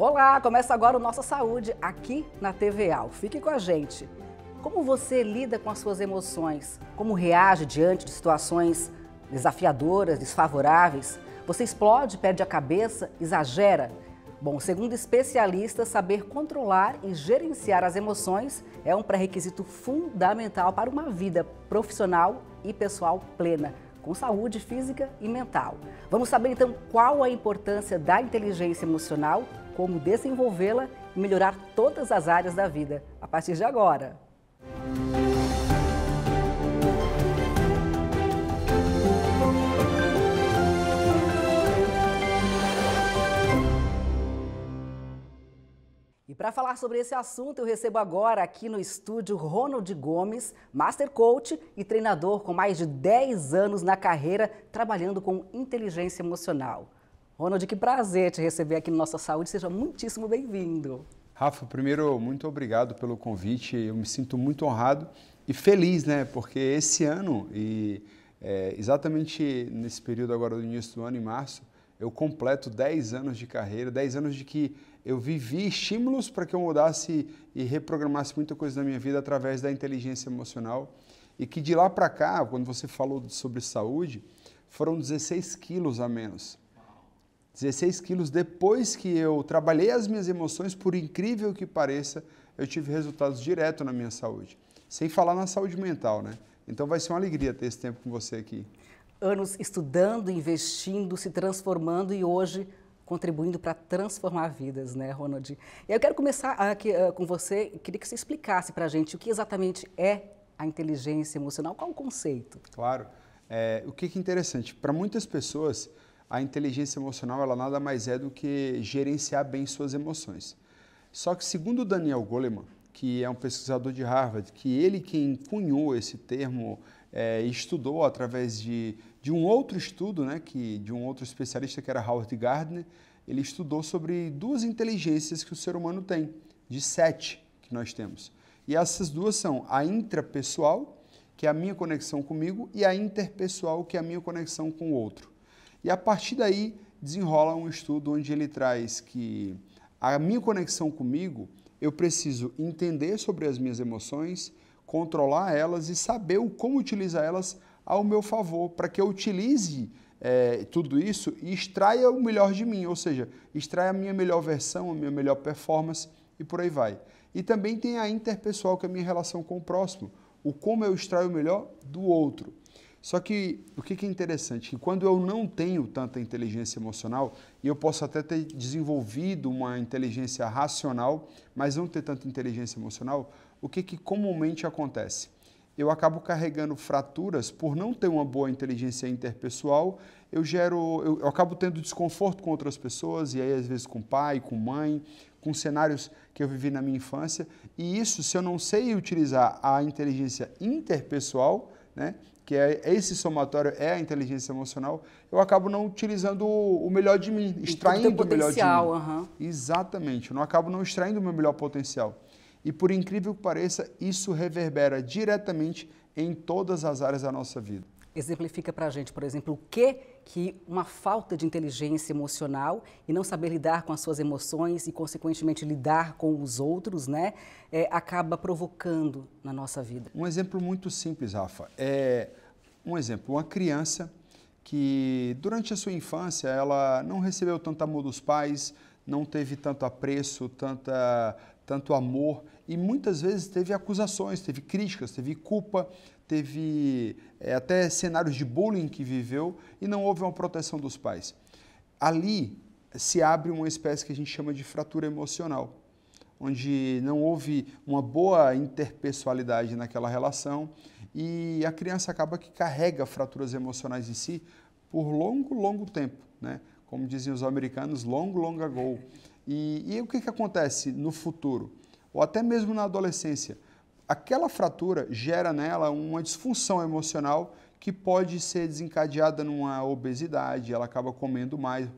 Olá, começa agora o Nossa Saúde aqui na TVA. Fique com a gente. Como você lida com as suas emoções? Como reage diante de situações desafiadoras, desfavoráveis? Você explode, perde a cabeça, exagera? Bom, segundo especialistas, saber controlar e gerenciar as emoções é um pré-requisito fundamental para uma vida profissional e pessoal plena, com saúde física e mental. Vamos saber então qual a importância da inteligência emocional como desenvolvê-la e melhorar todas as áreas da vida, a partir de agora. E para falar sobre esse assunto, eu recebo agora aqui no estúdio Ronald Gomes, Master Coach e treinador com mais de 10 anos na carreira, trabalhando com inteligência emocional. Ronald, que prazer te receber aqui no Nossa Saúde. Seja muitíssimo bem-vindo. Rafa, primeiro, muito obrigado pelo convite. Eu me sinto muito honrado e feliz, né? Porque esse ano, e é, exatamente nesse período agora do início do ano, em março, eu completo 10 anos de carreira, 10 anos de que eu vivi estímulos para que eu mudasse e reprogramasse muita coisa na minha vida através da inteligência emocional. E que de lá para cá, quando você falou sobre saúde, foram 16 quilos a menos. 16 quilos depois que eu trabalhei as minhas emoções, por incrível que pareça, eu tive resultados direto na minha saúde. Sem falar na saúde mental, né? Então vai ser uma alegria ter esse tempo com você aqui. Anos estudando, investindo, se transformando e hoje contribuindo para transformar vidas, né, Ronald? E eu quero começar aqui uh, com você, queria que você explicasse para a gente o que exatamente é a inteligência emocional, qual o conceito? Claro. É, o que é interessante, para muitas pessoas, a inteligência emocional ela nada mais é do que gerenciar bem suas emoções. Só que segundo Daniel Goleman, que é um pesquisador de Harvard, que ele quem cunhou esse termo é, estudou através de, de um outro estudo, né, que, de um outro especialista que era Howard Gardner, ele estudou sobre duas inteligências que o ser humano tem, de sete que nós temos. E essas duas são a intrapessoal, que é a minha conexão comigo, e a interpessoal, que é a minha conexão com o outro. E a partir daí desenrola um estudo onde ele traz que a minha conexão comigo, eu preciso entender sobre as minhas emoções, controlar elas e saber como utilizar elas ao meu favor, para que eu utilize é, tudo isso e extraia o melhor de mim, ou seja, extraia a minha melhor versão, a minha melhor performance e por aí vai. E também tem a interpessoal, que é a minha relação com o próximo, o como eu extraio o melhor do outro. Só que o que é interessante? Que quando eu não tenho tanta inteligência emocional, e eu posso até ter desenvolvido uma inteligência racional, mas não ter tanta inteligência emocional, o que, que comumente acontece? Eu acabo carregando fraturas por não ter uma boa inteligência interpessoal, eu gero, eu, eu acabo tendo desconforto com outras pessoas, e aí às vezes com pai, com mãe, com cenários que eu vivi na minha infância, e isso, se eu não sei utilizar a inteligência interpessoal, né? que é esse somatório é a inteligência emocional, eu acabo não utilizando o melhor de mim, extraindo o, melhor de mim. Uhum. Exatamente, eu não acabo não extraindo o meu melhor potencial. E por incrível que pareça, isso reverbera diretamente em todas as áreas da nossa vida exemplifica para a gente, por exemplo, o que que uma falta de inteligência emocional e não saber lidar com as suas emoções e, consequentemente, lidar com os outros, né, é, acaba provocando na nossa vida? Um exemplo muito simples, Rafa. É um exemplo, uma criança que durante a sua infância ela não recebeu tanto amor dos pais, não teve tanto apreço, tanta, tanto amor e muitas vezes teve acusações, teve críticas, teve culpa, teve é, até cenários de bullying que viveu e não houve uma proteção dos pais. Ali se abre uma espécie que a gente chama de fratura emocional, onde não houve uma boa interpessoalidade naquela relação e a criança acaba que carrega fraturas emocionais em si por longo, longo tempo, né? Como dizem os americanos, long, long ago. E, e o que, que acontece no futuro? Ou até mesmo na adolescência? aquela fratura gera nela uma disfunção emocional que pode ser desencadeada numa obesidade, ela acaba comendo mais,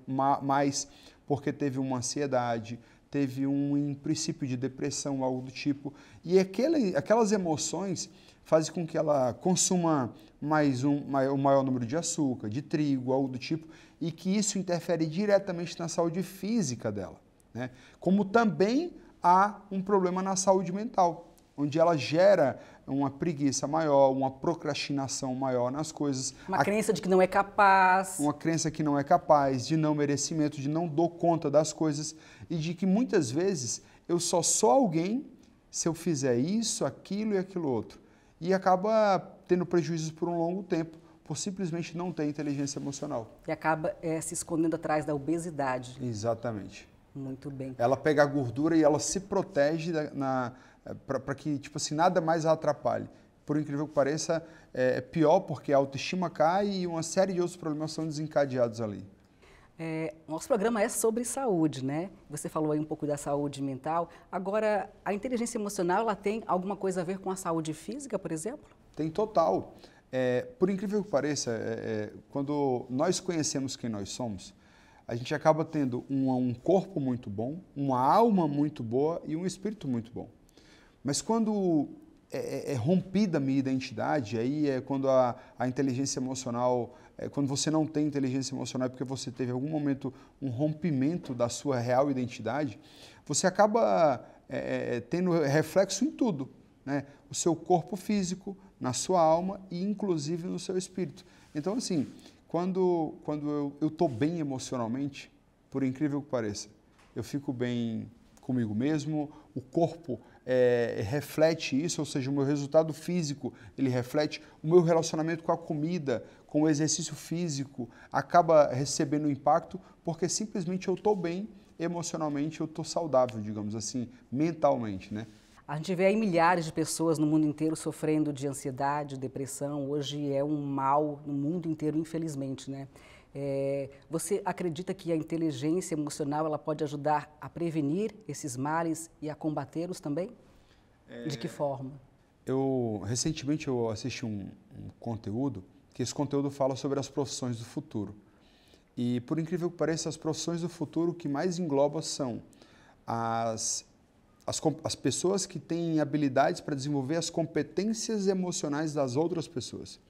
mais porque teve uma ansiedade, teve um princípio de depressão, algo do tipo. E aquele, aquelas emoções fazem com que ela consuma mais um, maior, um maior número de açúcar, de trigo, algo do tipo, e que isso interfere diretamente na saúde física dela. Né? Como também há um problema na saúde mental onde ela gera uma preguiça maior, uma procrastinação maior nas coisas. Uma a... crença de que não é capaz. Uma crença que não é capaz, de não merecimento, de não dou conta das coisas e de que muitas vezes eu só sou alguém se eu fizer isso, aquilo e aquilo outro. E acaba tendo prejuízos por um longo tempo, por simplesmente não ter inteligência emocional. E acaba é, se escondendo atrás da obesidade. Exatamente. Muito bem. Ela pega a gordura e ela se protege eh, para que, tipo assim, nada mais a atrapalhe. Por incrível que pareça, é, é pior porque a autoestima cai e uma série de outros problemas são desencadeados ali. É, nosso programa é sobre saúde, né? Você falou aí um pouco da saúde mental. Agora, a inteligência emocional, ela tem alguma coisa a ver com a saúde física, por exemplo? Tem total. É, por incrível que pareça, é, é quando nós conhecemos quem nós somos, a gente acaba tendo um, um corpo muito bom, uma alma muito boa e um espírito muito bom. Mas quando é, é, é rompida a minha identidade, aí é quando a, a inteligência emocional, é, quando você não tem inteligência emocional é porque você teve em algum momento um rompimento da sua real identidade, você acaba é, é, tendo reflexo em tudo, né? O seu corpo físico, na sua alma e inclusive no seu espírito. Então, assim, quando, quando eu estou bem emocionalmente, por incrível que pareça, eu fico bem comigo mesmo, o corpo é, reflete isso, ou seja, o meu resultado físico ele reflete o meu relacionamento com a comida, com o exercício físico, acaba recebendo impacto porque simplesmente eu estou bem emocionalmente, eu estou saudável, digamos assim, mentalmente, né? A gente vê aí milhares de pessoas no mundo inteiro sofrendo de ansiedade, depressão. Hoje é um mal no mundo inteiro, infelizmente, né? É, você acredita que a inteligência emocional ela pode ajudar a prevenir esses males e a combatê-los também? É... De que forma? Eu recentemente eu assisti um, um conteúdo que esse conteúdo fala sobre as profissões do futuro. E por incrível que pareça, as profissões do futuro que mais engloba são as as, as pessoas que têm habilidades para desenvolver as competências emocionais das outras pessoas.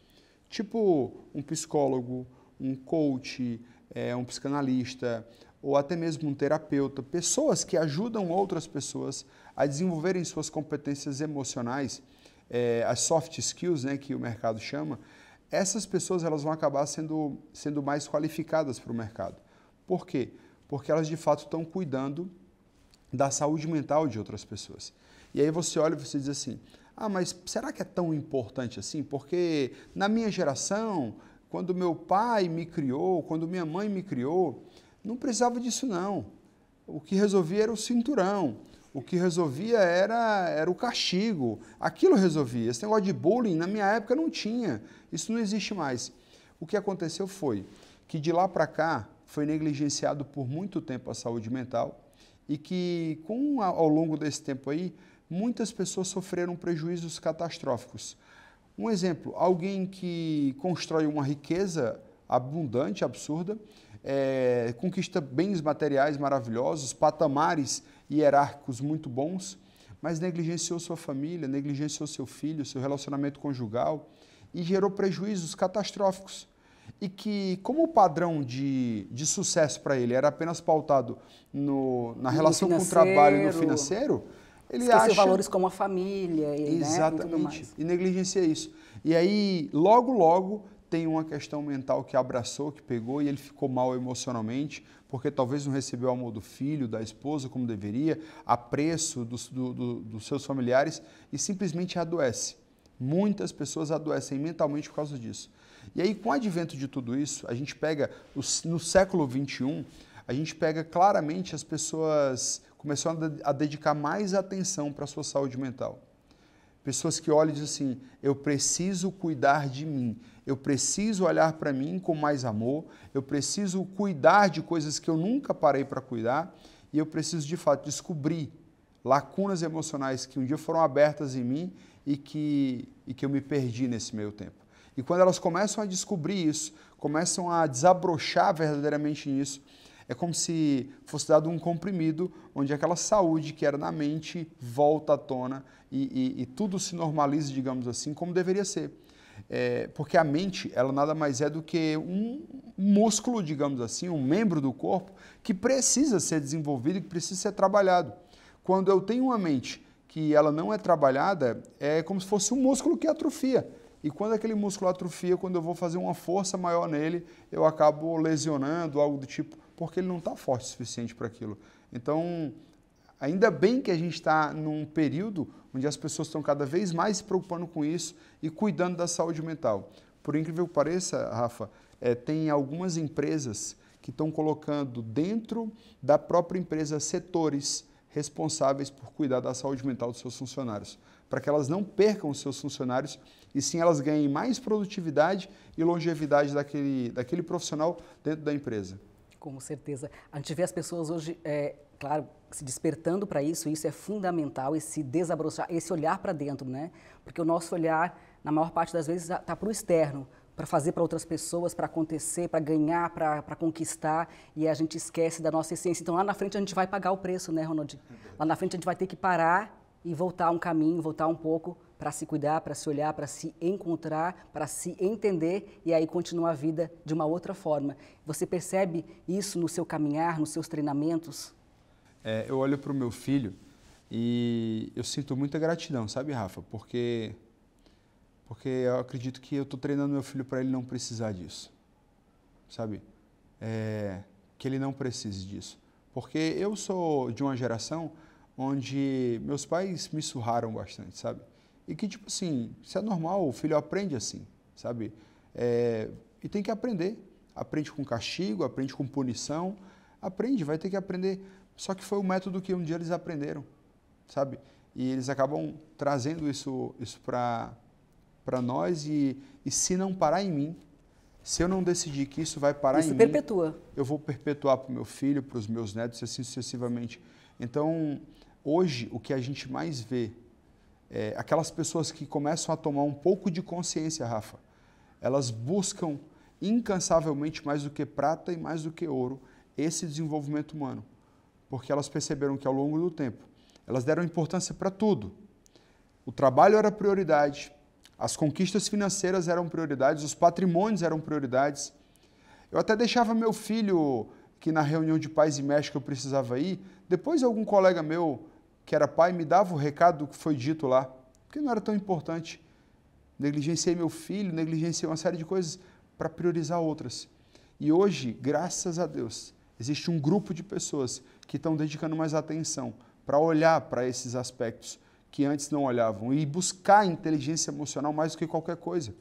Tipo um psicólogo, um coach, é, um psicanalista, ou até mesmo um terapeuta, pessoas que ajudam outras pessoas a desenvolverem suas competências emocionais, é, as soft skills, né, que o mercado chama, essas pessoas elas vão acabar sendo, sendo mais qualificadas para o mercado. Por quê? Porque elas de fato estão cuidando da saúde mental de outras pessoas. E aí você olha e você diz assim: ah, mas será que é tão importante assim? Porque na minha geração, quando meu pai me criou, quando minha mãe me criou, não precisava disso não. O que resolvia era o cinturão, o que resolvia era, era o castigo, aquilo resolvia. Esse negócio de bullying na minha época não tinha, isso não existe mais. O que aconteceu foi que de lá para cá foi negligenciado por muito tempo a saúde mental e que, com, ao longo desse tempo aí, muitas pessoas sofreram prejuízos catastróficos. Um exemplo, alguém que constrói uma riqueza abundante, absurda, é, conquista bens materiais maravilhosos, patamares hierárquicos muito bons, mas negligenciou sua família, negligenciou seu filho, seu relacionamento conjugal e gerou prejuízos catastróficos e que, como o padrão de, de sucesso para ele era apenas pautado no, na relação no com o trabalho e no financeiro, ele Esqueceu acha... valores como a família e, né, Exatamente, né, e negligencia isso. E aí, logo, logo, tem uma questão mental que abraçou, que pegou e ele ficou mal emocionalmente, porque talvez não recebeu o amor do filho, da esposa como deveria, apreço dos, do, do, dos seus familiares e simplesmente adoece. Muitas pessoas adoecem mentalmente por causa disso. E aí, com o advento de tudo isso, a gente pega, no século XXI, a gente pega claramente as pessoas começando a dedicar mais atenção para a sua saúde mental. Pessoas que olham e dizem assim: eu preciso cuidar de mim, eu preciso olhar para mim com mais amor, eu preciso cuidar de coisas que eu nunca parei para cuidar e eu preciso de fato descobrir lacunas emocionais que um dia foram abertas em mim e que, e que eu me perdi nesse meio tempo. E quando elas começam a descobrir isso, começam a desabrochar verdadeiramente nisso, é como se fosse dado um comprimido, onde aquela saúde que era na mente volta à tona e, e, e tudo se normaliza, digamos assim, como deveria ser. É, porque a mente, ela nada mais é do que um músculo, digamos assim, um membro do corpo que precisa ser desenvolvido e que precisa ser trabalhado. Quando eu tenho uma mente que ela não é trabalhada, é como se fosse um músculo que atrofia. E quando aquele músculo atrofia, quando eu vou fazer uma força maior nele, eu acabo lesionando, algo do tipo, porque ele não está forte o suficiente para aquilo. Então, ainda bem que a gente está num período onde as pessoas estão cada vez mais se preocupando com isso e cuidando da saúde mental. Por incrível que pareça, Rafa, é, tem algumas empresas que estão colocando dentro da própria empresa setores responsáveis por cuidar da saúde mental dos seus funcionários para que elas não percam seus funcionários e sim elas ganhem mais produtividade e longevidade daquele, daquele profissional dentro da empresa. Com certeza. A gente vê as pessoas hoje, é, claro, se despertando para isso, isso é fundamental, esse desabrochar, esse olhar para dentro, né? Porque o nosso olhar, na maior parte das vezes, está para o externo, para fazer para outras pessoas, para acontecer, para ganhar, para conquistar, e a gente esquece da nossa essência. Então lá na frente a gente vai pagar o preço, né, Ronald? É lá na frente a gente vai ter que parar e voltar um caminho, voltar um pouco para se cuidar, para se olhar, para se encontrar, para se entender e aí continuar a vida de uma outra forma. Você percebe isso no seu caminhar, nos seus treinamentos? É, eu olho para o meu filho e eu sinto muita gratidão, sabe, Rafa? Porque porque eu acredito que eu estou treinando meu filho para ele não precisar disso, sabe? É, que ele não precise disso, porque eu sou de uma geração onde meus pais me surraram bastante, sabe? E que, tipo assim, isso é normal, o filho aprende assim, sabe? É, e tem que aprender. Aprende com castigo, aprende com punição, aprende, vai ter que aprender. Só que foi o método que um dia eles aprenderam, sabe? E eles acabam trazendo isso, isso para nós e, e se não parar em mim, se eu não decidir que isso vai parar isso em perpetua. mim... Isso perpetua. Eu vou perpetuar para o meu filho, para os meus netos, assim sucessivamente. Então, hoje, o que a gente mais vê é aquelas pessoas que começam a tomar um pouco de consciência, Rafa, elas buscam incansavelmente mais do que prata e mais do que ouro esse desenvolvimento humano, porque elas perceberam que ao longo do tempo elas deram importância para tudo. O trabalho era prioridade, as conquistas financeiras eram prioridades, os patrimônios eram prioridades. Eu até deixava meu filho que na reunião de pais e mestres que eu precisava ir, depois algum colega meu que era pai me dava o recado que foi dito lá, porque não era tão importante. Negligenciei meu filho, negligenciei uma série de coisas para priorizar outras. E hoje, graças a Deus, existe um grupo de pessoas que estão dedicando mais atenção para olhar para esses aspectos que antes não olhavam e buscar inteligência emocional mais do que qualquer coisa.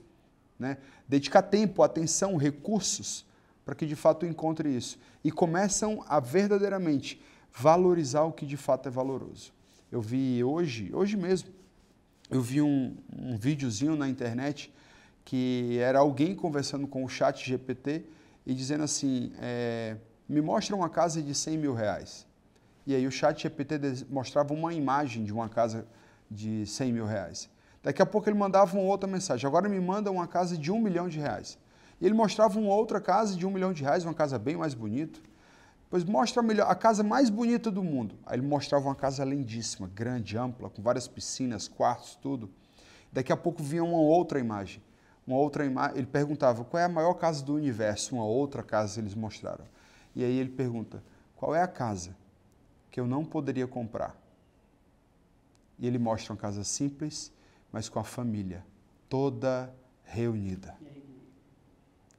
Né? Dedicar tempo, atenção, recursos para que de fato encontre isso. E começam a verdadeiramente valorizar o que de fato é valoroso. Eu vi hoje, hoje mesmo, eu vi um, um videozinho na internet que era alguém conversando com o chat GPT e dizendo assim, é, me mostra uma casa de 100 mil reais. E aí o chat GPT mostrava uma imagem de uma casa de 100 mil reais. Daqui a pouco ele mandava uma outra mensagem, agora me manda uma casa de 1 milhão de reais. E ele mostrava uma outra casa de um milhão de reais, uma casa bem mais bonita. Pois mostra a, melhor, a casa mais bonita do mundo. Aí ele mostrava uma casa lindíssima, grande, ampla, com várias piscinas, quartos, tudo. Daqui a pouco vinha uma outra imagem. Uma outra imagem. Ele perguntava qual é a maior casa do universo. Uma outra casa eles mostraram. E aí ele pergunta qual é a casa que eu não poderia comprar. E ele mostra uma casa simples, mas com a família toda reunida.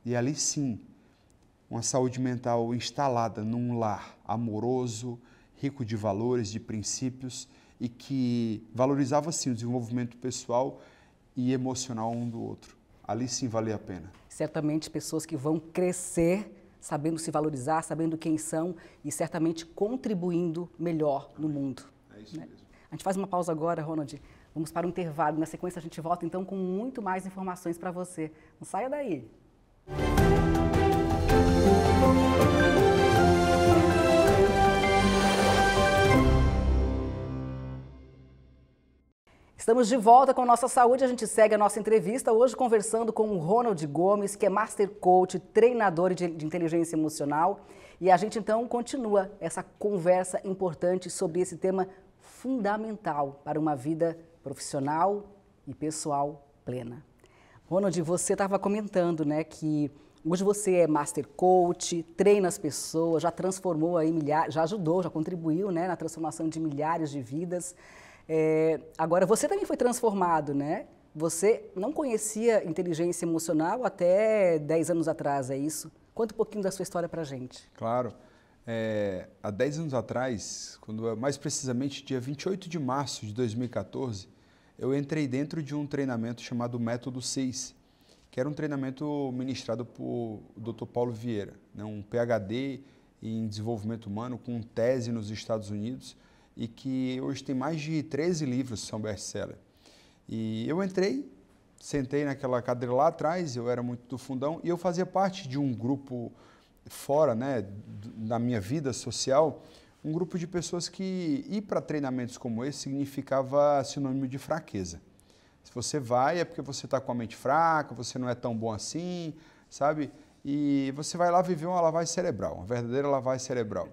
E ali sim, uma saúde mental instalada num lar amoroso, rico de valores, de princípios e que valorizava sim o desenvolvimento pessoal e emocional um do outro. Ali sim valia a pena. Certamente pessoas que vão crescer sabendo se valorizar, sabendo quem são e certamente contribuindo melhor no mundo. É isso né? mesmo. A gente faz uma pausa agora, Ronald. Vamos para um intervalo. Na sequência, a gente volta então com muito mais informações para você. Não saia daí. Estamos de volta com Nossa Saúde. A gente segue a nossa entrevista hoje conversando com o Ronald Gomes, que é Master Coach, treinador de, de inteligência emocional. E a gente então continua essa conversa importante sobre esse tema fundamental para uma vida profissional e pessoal plena. Ronald, você estava comentando, né, que hoje você é master coach, treina as pessoas, já transformou aí milhares, já ajudou, já contribuiu, né, na transformação de milhares de vidas. É, agora, você também foi transformado, né? Você não conhecia inteligência emocional até 10 anos atrás, é isso? Conta um pouquinho da sua história para gente. Claro. É, há 10 anos atrás, quando mais precisamente dia 28 de março de 2014, eu entrei dentro de um treinamento chamado Método 6, que era um treinamento ministrado por Dr. Paulo Vieira, né, um PhD em desenvolvimento humano com tese nos Estados Unidos e que hoje tem mais de 13 livros que são best-seller. E eu entrei, sentei naquela cadeira lá atrás, eu era muito do fundão e eu fazia parte de um grupo fora, né, da minha vida social, um grupo de pessoas que ir para treinamentos como esse significava sinônimo de fraqueza. Se você vai é porque você está com a mente fraca, você não é tão bom assim, sabe? E você vai lá viver uma lavagem cerebral, uma verdadeira lavagem cerebral.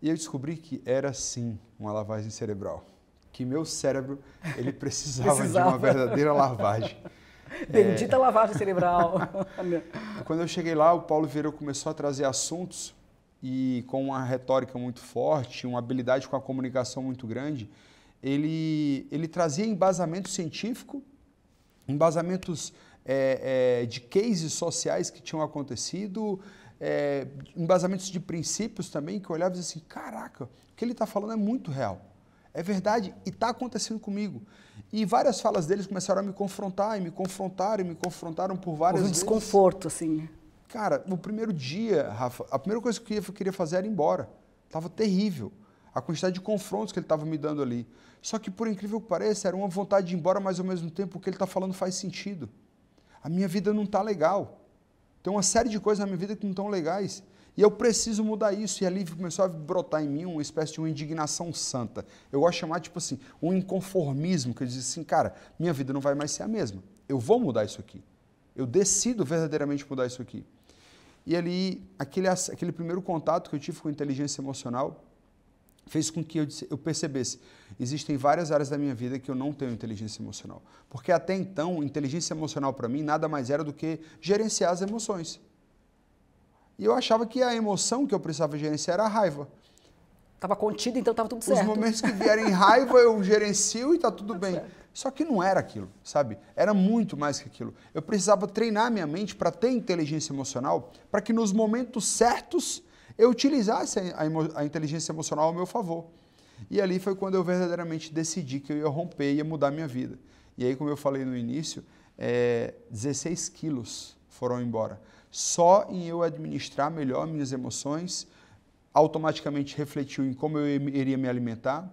E eu descobri que era sim uma lavagem cerebral, que meu cérebro ele precisava, precisava. de uma verdadeira lavagem. Bendita é... lavagem cerebral. Quando eu cheguei lá, o Paulo Vieira começou a trazer assuntos e com uma retórica muito forte, uma habilidade com a comunicação muito grande, ele, ele trazia embasamento científico, embasamentos é, é, de cases sociais que tinham acontecido, é, embasamentos de princípios também, que eu olhava e dizia assim, caraca, o que ele está falando é muito real. É verdade e está acontecendo comigo. E várias falas deles começaram a me confrontar, e me confrontaram, e me confrontaram por várias um vezes. desconforto, assim. Né? Cara, no primeiro dia, Rafa, a primeira coisa que eu queria fazer era ir embora. Tava terrível. A quantidade de confrontos que ele estava me dando ali. Só que, por incrível que pareça, era uma vontade de ir embora, mas ao mesmo tempo o que ele está falando faz sentido. A minha vida não está legal. Tem uma série de coisas na minha vida que não estão legais. E eu preciso mudar isso. E ali começou a brotar em mim uma espécie de uma indignação santa. Eu gosto de chamar, tipo assim, um inconformismo, que eu disse assim, cara, minha vida não vai mais ser a mesma. Eu vou mudar isso aqui. Eu decido verdadeiramente mudar isso aqui. E ali, aquele, aquele primeiro contato que eu tive com inteligência emocional fez com que eu, eu percebesse: existem várias áreas da minha vida que eu não tenho inteligência emocional. Porque até então, inteligência emocional para mim nada mais era do que gerenciar as emoções. E eu achava que a emoção que eu precisava gerenciar era a raiva. Estava contida, então estava tudo certo. Os momentos que vierem raiva eu gerencio e está tudo tá bem. Só que não era aquilo, sabe? Era muito mais que aquilo. Eu precisava treinar minha mente para ter inteligência emocional, para que nos momentos certos eu utilizasse a, a, inteligência emocional ao meu favor. E ali foi quando eu verdadeiramente decidi que eu ia romper, e ia mudar minha vida. E aí, como eu falei no início, é, eh, 16 quilos foram embora. Só em eu administrar melhor minhas emoções, automaticamente refletiu em como eu iria me alimentar,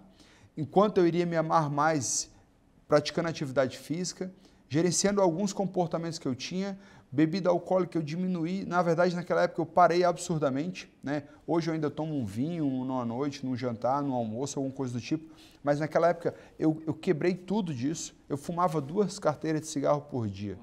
enquanto eu iria me amar mais praticando atividade física, gerenciando alguns comportamentos que eu tinha, bebida alcoólica eu diminuí, na verdade naquela época eu parei absurdamente, né? Hoje eu ainda tomo um vinho numa noite, num jantar, num almoço, alguma coisa do tipo, mas naquela época eu, eu quebrei tudo disso, eu fumava duas carteiras de cigarro por dia.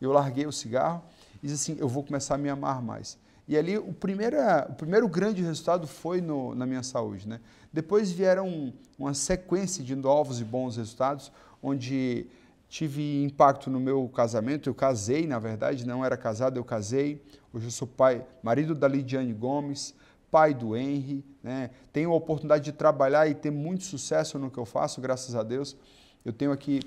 Eu larguei o cigarro e disse assim, eu vou começar a me amar mais. E ali o primeiro, o primeiro grande resultado foi no, na minha saúde. Né? Depois vieram uma sequência de novos e bons resultados, onde tive impacto no meu casamento. Eu casei, na verdade, não era casado, eu casei. Hoje eu sou pai, marido da Lidiane Gomes, pai do Henry. Né? Tenho a oportunidade de trabalhar e ter muito sucesso no que eu faço, graças a Deus. Eu tenho aqui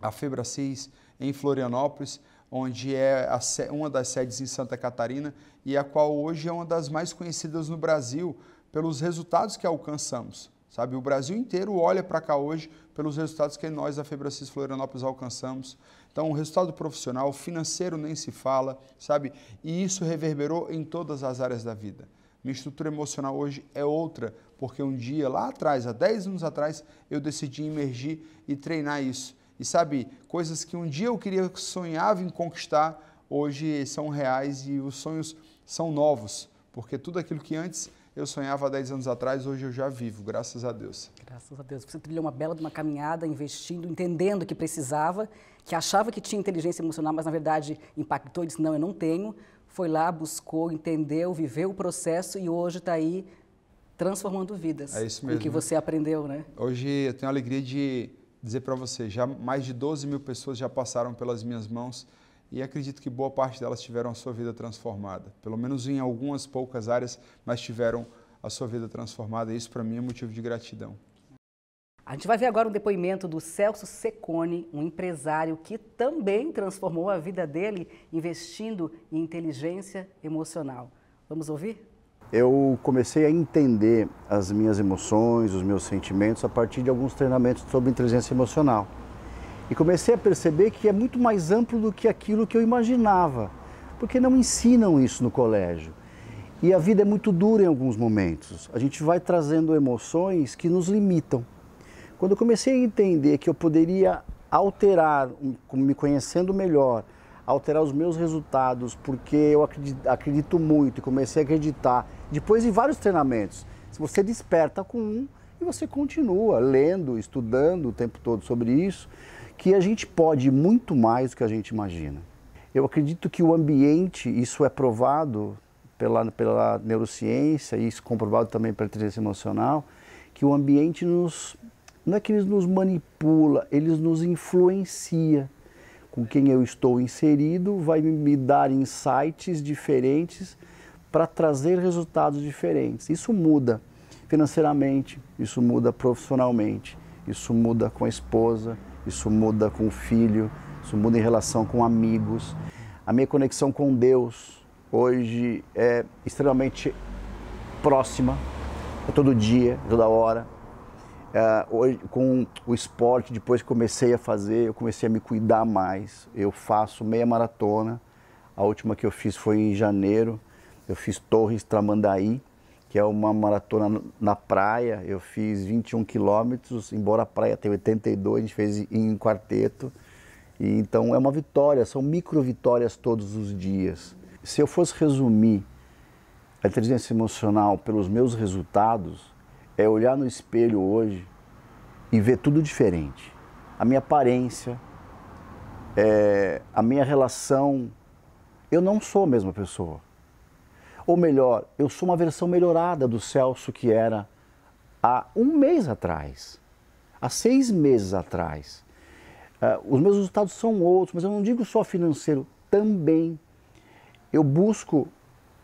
a Febra 6 em Florianópolis, onde é uma das sedes em Santa Catarina e a qual hoje é uma das mais conhecidas no Brasil pelos resultados que alcançamos. Sabe, o Brasil inteiro olha para cá hoje pelos resultados que nós, a Febracis Florianópolis, alcançamos. Então, o resultado profissional, financeiro nem se fala, sabe? E isso reverberou em todas as áreas da vida. Minha estrutura emocional hoje é outra, porque um dia, lá atrás, há 10 anos atrás, eu decidi emergir e treinar isso. E sabe, coisas que um dia eu queria, sonhava em conquistar, hoje são reais e os sonhos são novos, porque tudo aquilo que antes eu sonhava há 10 anos atrás, hoje eu já vivo, graças a Deus. Graças a Deus. Você trilhou uma bela uma caminhada, investindo, entendendo que precisava, que achava que tinha inteligência emocional, mas na verdade impactou e disse: não, eu não tenho. Foi lá, buscou, entendeu, viveu o processo e hoje está aí transformando vidas. É isso mesmo. O que você aprendeu, né? Hoje eu tenho a alegria de dizer para você, já mais de 12 mil pessoas já passaram pelas minhas mãos e acredito que boa parte delas tiveram a sua vida transformada. Pelo menos em algumas poucas áreas, mas tiveram a sua vida transformada. E isso para mim é motivo de gratidão. A gente vai ver agora o depoimento do Celso Secone, um empresário que também transformou a vida dele investindo em inteligência emocional. Vamos ouvir? eu comecei a entender as minhas emoções, os meus sentimentos a partir de alguns treinamentos sobre inteligência emocional. E comecei a perceber que é muito mais amplo do que aquilo que eu imaginava, porque não ensinam isso no colégio. E a vida é muito dura em alguns momentos. A gente vai trazendo emoções que nos limitam. Quando eu comecei a entender que eu poderia alterar, me conhecendo melhor, alterar os meus resultados, porque eu acredito, acredito muito e comecei a acreditar. Depois de vários treinamentos, se você desperta com um e você continua lendo, estudando o tempo todo sobre isso, que a gente pode muito mais do que a gente imagina. Eu acredito que o ambiente, isso é provado pela, pela neurociência, e isso é comprovado também pela inteligência emocional, que o ambiente nos não é que nos manipula, eles nos influencia com quem eu estou inserido vai me dar insights diferentes para trazer resultados diferentes. Isso muda financeiramente, isso muda profissionalmente, isso muda com a esposa, isso muda com o filho, isso muda em relação com amigos. A minha conexão com Deus hoje é extremamente próxima, é todo dia, toda hora. Ah, hoje, com o esporte, depois que comecei a fazer, eu comecei a me cuidar mais. Eu faço meia maratona. A última que eu fiz foi em janeiro. Eu fiz Torres Tramandaí, que é uma maratona na praia. Eu fiz 21 quilômetros, embora a praia tenha 82, a gente fez em quarteto. E, então é uma vitória, são micro vitórias todos os dias. Se eu fosse resumir a inteligência emocional pelos meus resultados, é olhar no espelho hoje e ver tudo diferente. A minha aparência, é, a minha relação. Eu não sou a mesma pessoa. Ou melhor, eu sou uma versão melhorada do Celso que era há um mês atrás, há seis meses atrás. Uh, os meus resultados são outros, mas eu não digo só financeiro, também. Eu busco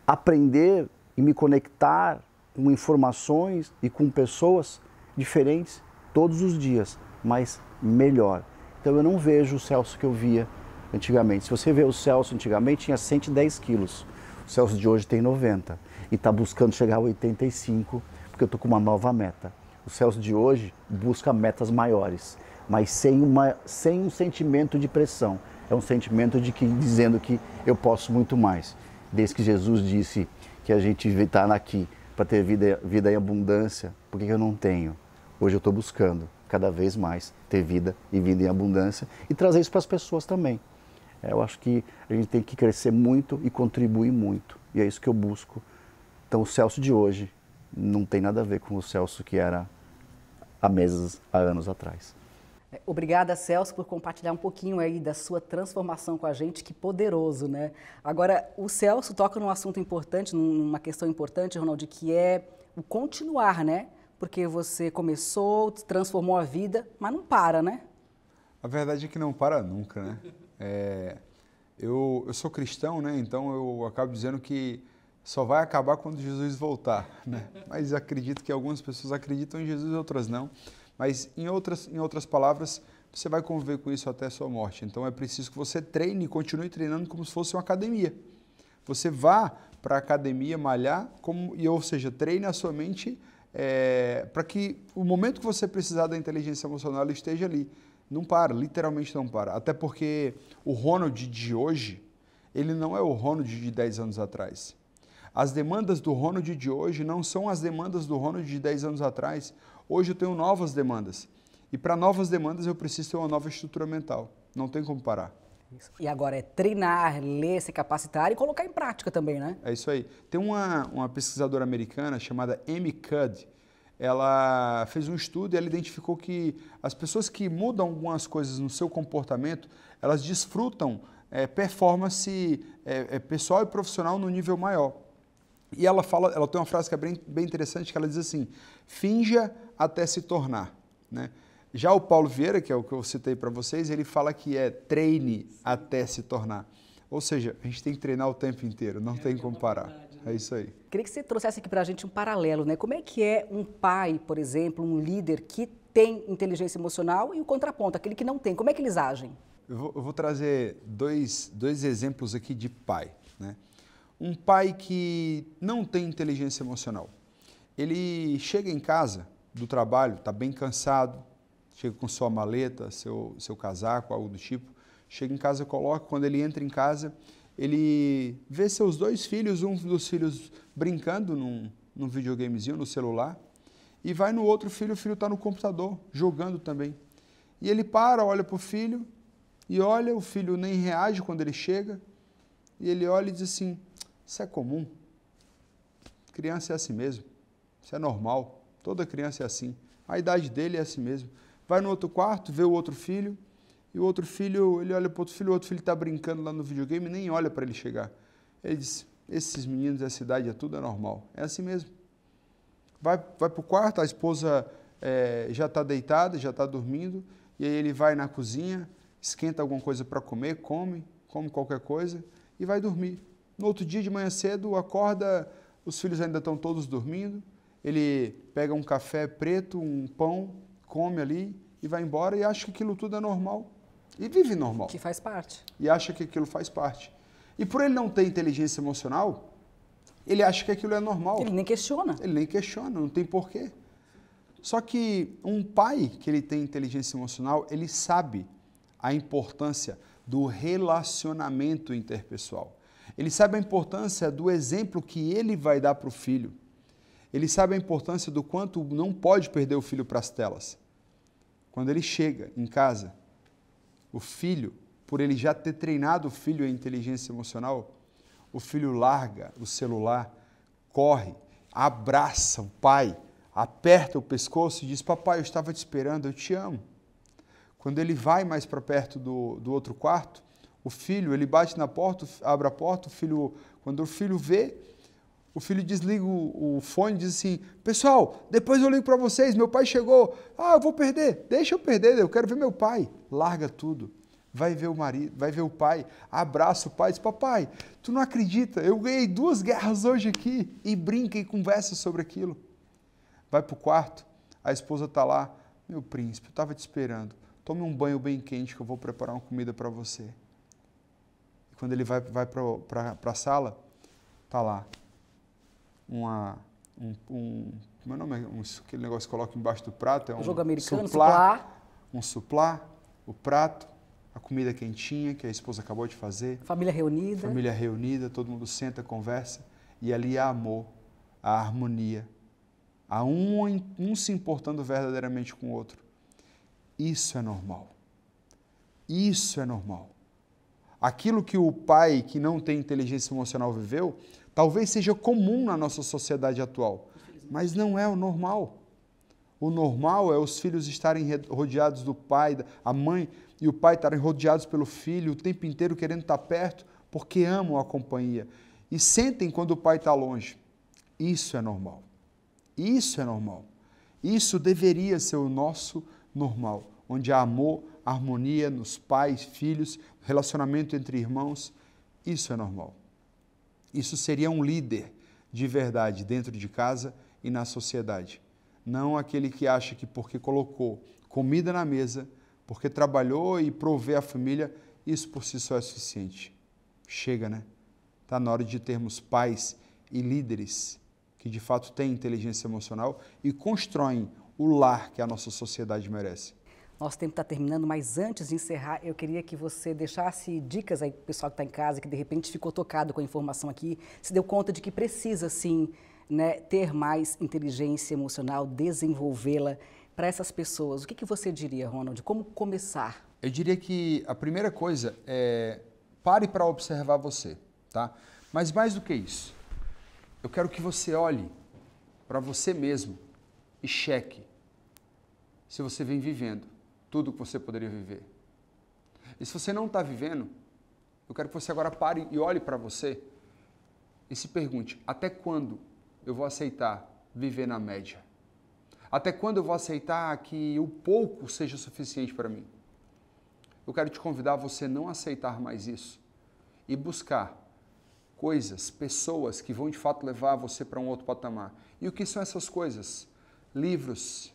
aprender e me conectar com informações e com pessoas diferentes todos os dias, mas melhor. Então eu não vejo o Celso que eu via antigamente. Se você vê o Celso antigamente, tinha 110 quilos. O Celso de hoje tem 90 e está buscando chegar a 85, porque eu estou com uma nova meta. O Celso de hoje busca metas maiores, mas sem, uma, sem um sentimento de pressão. É um sentimento de que dizendo que eu posso muito mais. Desde que Jesus disse que a gente está aqui para ter vida, vida em abundância, por que eu não tenho? Hoje eu estou buscando cada vez mais ter vida e vida em abundância e trazer isso para as pessoas também. É, eu acho que a gente tem que crescer muito e contribuir muito. E é isso que eu busco. Então o Celso de hoje não tem nada a ver com o Celso que era há meses, há anos atrás. Obrigada, Celso, por compartilhar um pouquinho aí da sua transformação com a gente, que poderoso, né? Agora, o Celso toca num assunto importante, numa questão importante, Ronaldo, que é o continuar, né? Porque você começou, transformou a vida, mas não para, né? A verdade é que não para nunca, né? É, eu, eu sou cristão, né? Então eu acabo dizendo que só vai acabar quando Jesus voltar, né? Mas acredito que algumas pessoas acreditam em Jesus e outras não mas em outras, em outras palavras, você vai conviver com isso até a sua morte. Então é preciso que você treine e continue treinando como se fosse uma academia. Você vá para a academia malhar, como, e, ou seja, treine a sua mente é, para que o momento que você precisar da inteligência emocional ela esteja ali. Não para, literalmente não para. Até porque o Ronald de hoje, ele não é o Ronald de 10 anos atrás. As demandas do Ronald de hoje não são as demandas do Ronald de 10 anos atrás. Hoje eu tenho novas demandas. E para novas demandas eu preciso ter uma nova estrutura mental. Não tem como parar. Isso. E agora é treinar, ler, se capacitar e colocar em prática também, né? É isso aí. Tem uma, uma pesquisadora americana chamada Amy Cudd. Ela fez um estudo e ela identificou que as pessoas que mudam algumas coisas no seu comportamento, elas desfrutam é, performance é, pessoal e profissional no nível maior. E ela fala, ela tem uma frase que é bem, bem interessante, que ela diz assim, finja até se tornar. Né? Já o Paulo Vieira, que é o que eu citei para vocês, ele fala que é treine até se tornar. Ou seja, a gente tem que treinar o tempo inteiro, não é tem é como parar. Né? É isso aí. Queria que você trouxesse aqui para a gente um paralelo, né? Como é que é um pai, por exemplo, um líder que tem inteligência emocional e o contraponto, aquele que não tem? Como é que eles agem? Eu vou, eu vou trazer dois, dois exemplos aqui de pai, né? Um pai que não tem inteligência emocional. Ele chega em casa do trabalho, está bem cansado, chega com sua maleta, seu, seu casaco, algo do tipo, chega em casa, coloca, quando ele entra em casa, ele vê seus dois filhos, um dos filhos brincando num, num videogamezinho, no celular, e vai no outro filho, o filho está no computador, jogando também. E ele para, olha para o filho, e olha, o filho nem reage quando ele chega, e ele olha e diz assim: Isso é comum. Criança é assim mesmo, isso é normal. Toda criança é assim. A idade dele é assim mesmo. Vai no outro quarto, vê o outro filho, e o outro filho, ele olha para o outro filho, o outro filho está brincando lá no videogame e nem olha para ele chegar. Ele diz: Esses meninos, essa idade é tudo normal, É assim mesmo. Vai, vai para o quarto, a esposa é, já está deitada, já está dormindo, e aí ele vai na cozinha, esquenta alguma coisa para comer, come, come qualquer coisa e vai dormir. No outro dia de manhã cedo, acorda, os filhos ainda estão todos dormindo, ele pega um café preto, um pão, come ali e vai embora e acha que aquilo tudo é normal. E vive normal. Que faz parte. E acha que aquilo faz parte. E por ele não ter inteligência emocional, ele acha que aquilo é normal. Ele nem questiona. Ele nem questiona, não tem porquê. Só que um pai que ele tem inteligência emocional, ele sabe a importância do relacionamento interpessoal. Ele sabe a importância do exemplo que ele vai dar para o filho. Ele sabe a importância do quanto não pode perder o filho para as telas. Quando ele chega em casa, o filho, por ele já ter treinado o filho em inteligência emocional, o filho larga o celular, corre, abraça o pai, aperta o pescoço e diz: Papai, eu estava te esperando, eu te amo. Quando ele vai mais para perto do, do outro quarto, o filho, ele bate na porta, abre a porta, o filho, quando o filho vê, o filho desliga o, o fone e diz assim: Pessoal, depois eu ligo para vocês, meu pai chegou. Ah, eu vou perder. Deixa eu perder, eu quero ver meu pai. Larga tudo. Vai ver o marido, vai ver o pai, abraça o pai, diz: Papai, tu não acredita, eu ganhei duas guerras hoje aqui. E brinca e conversa sobre aquilo. Vai para o quarto, a esposa está lá: Meu príncipe, eu estava te esperando. Tome um banho bem quente que eu vou preparar uma comida para você. E quando ele vai, vai para a sala, está lá uma um, um meu é nome é um, aquele negócio que coloca embaixo do prato é um jogo americano suplá, suplá. um suplá o prato a comida quentinha que a esposa acabou de fazer família reunida família reunida todo mundo senta conversa e ali há amor a harmonia a um um se importando verdadeiramente com o outro isso é normal isso é normal aquilo que o pai que não tem inteligência emocional viveu Talvez seja comum na nossa sociedade atual, mas não é o normal. O normal é os filhos estarem rodeados do pai, a mãe e o pai estarem rodeados pelo filho o tempo inteiro querendo estar perto porque amam a companhia e sentem quando o pai está longe. Isso é normal. Isso é normal. Isso deveria ser o nosso normal, onde há amor, harmonia nos pais, filhos, relacionamento entre irmãos. Isso é normal. Isso seria um líder de verdade dentro de casa e na sociedade. Não aquele que acha que porque colocou comida na mesa, porque trabalhou e provê a família, isso por si só é suficiente. Chega, né? Está na hora de termos pais e líderes que de fato têm inteligência emocional e constroem o lar que a nossa sociedade merece. Nosso tempo está terminando, mas antes de encerrar, eu queria que você deixasse dicas aí para o pessoal que está em casa, que de repente ficou tocado com a informação aqui, se deu conta de que precisa, sim, né, ter mais inteligência emocional, desenvolvê-la para essas pessoas. O que, que você diria, Ronald? Como começar? Eu diria que a primeira coisa é pare para observar você, tá? Mas mais do que isso, eu quero que você olhe para você mesmo e cheque se você vem vivendo tudo que você poderia viver. E se você não está vivendo, eu quero que você agora pare e olhe para você e se pergunte: até quando eu vou aceitar viver na média? Até quando eu vou aceitar que o pouco seja suficiente para mim? Eu quero te convidar a você não aceitar mais isso e buscar coisas, pessoas que vão de fato levar você para um outro patamar. E o que são essas coisas? Livros,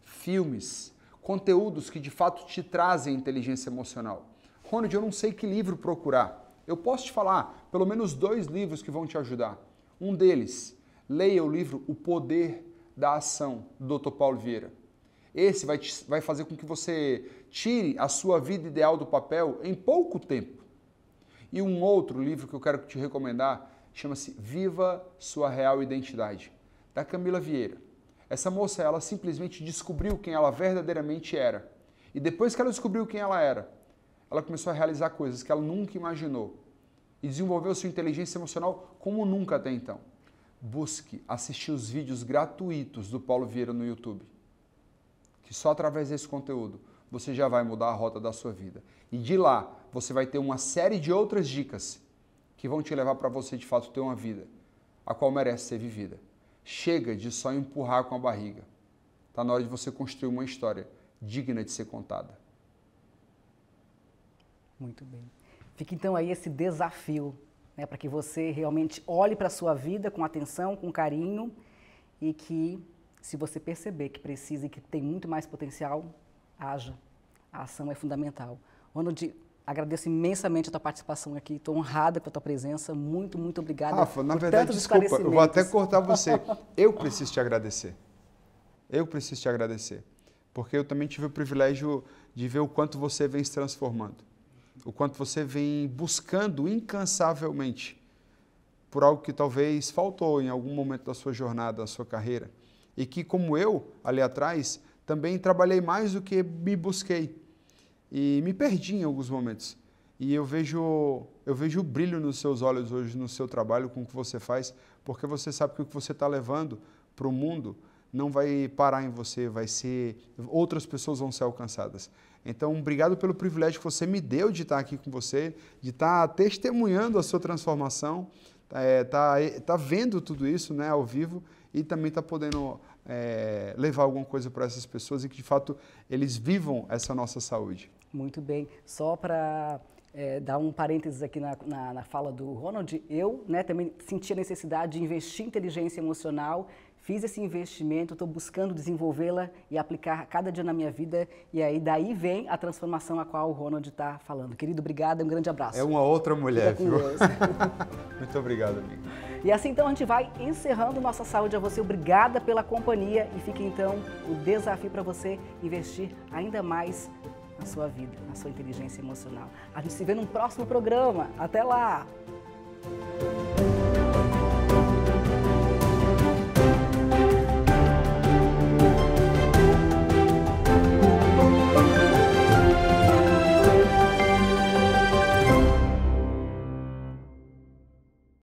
filmes, conteúdos que de fato te trazem inteligência emocional. Ronald, eu não sei que livro procurar. Eu posso te falar pelo menos dois livros que vão te ajudar. Um deles, leia o livro O Poder da Ação, do Dr. Paulo Vieira. Esse vai, te, vai fazer com que você tire a sua vida ideal do papel em pouco tempo. E um outro livro que eu quero te recomendar chama-se Viva Sua Real Identidade, da Camila Vieira. Essa moça, ela simplesmente descobriu quem ela verdadeiramente era. E depois que ela descobriu quem ela era, ela começou a realizar coisas que ela nunca imaginou e desenvolveu sua inteligência emocional como nunca até então. Busque assistir os vídeos gratuitos do Paulo Vieira no YouTube, que só através desse conteúdo você já vai mudar a rota da sua vida. E de lá você vai ter uma série de outras dicas que vão te levar para você de fato ter uma vida a qual merece ser vivida. Chega de só empurrar com a barriga. Está na hora de você construir uma história digna de ser contada. Muito bem. Fica então aí esse desafio, né, para que você realmente olhe para a sua vida com atenção, com carinho e que, se você perceber que precisa e que tem muito mais potencial, haja. A ação é fundamental. Ronald, Agradeço imensamente a tua participação aqui, estou honrada com a tua presença, muito, muito obrigada. Rafa, na verdade, desculpa, eu vou até cortar você. Eu preciso te agradecer. Eu preciso te agradecer, porque eu também tive o privilégio de ver o quanto você vem se transformando, o quanto você vem buscando incansavelmente por algo que talvez faltou em algum momento da sua jornada, da sua carreira, e que, como eu, ali atrás, também trabalhei mais do que me busquei e me perdi em alguns momentos. E eu vejo, eu vejo o brilho nos seus olhos hoje, no seu trabalho, com o que você faz, porque você sabe que o que você está levando para o mundo não vai parar em você, vai ser outras pessoas vão ser alcançadas. Então, obrigado pelo privilégio que você me deu de estar aqui com você, de estar testemunhando a sua transformação, é, tá, é, tá vendo tudo isso, né, ao vivo e também tá podendo é, levar alguma coisa para essas pessoas e que de fato eles vivam essa nossa saúde. Muito bem. Só para é, dar um parênteses aqui na, na, na fala do Ronald, eu né, também senti a necessidade de investir em inteligência emocional fiz esse investimento, estou buscando desenvolvê-la e aplicar cada dia na minha vida. E aí daí vem a transformação a qual o Ronald está falando. Querido, obrigada, um grande abraço. É uma outra mulher, viu? Muito obrigado, amigo. E assim então a gente vai encerrando nossa saúde a você. Obrigada pela companhia e fica então o desafio para você investir ainda mais na sua vida, na sua inteligência emocional. A gente se vê num próximo programa. Até lá!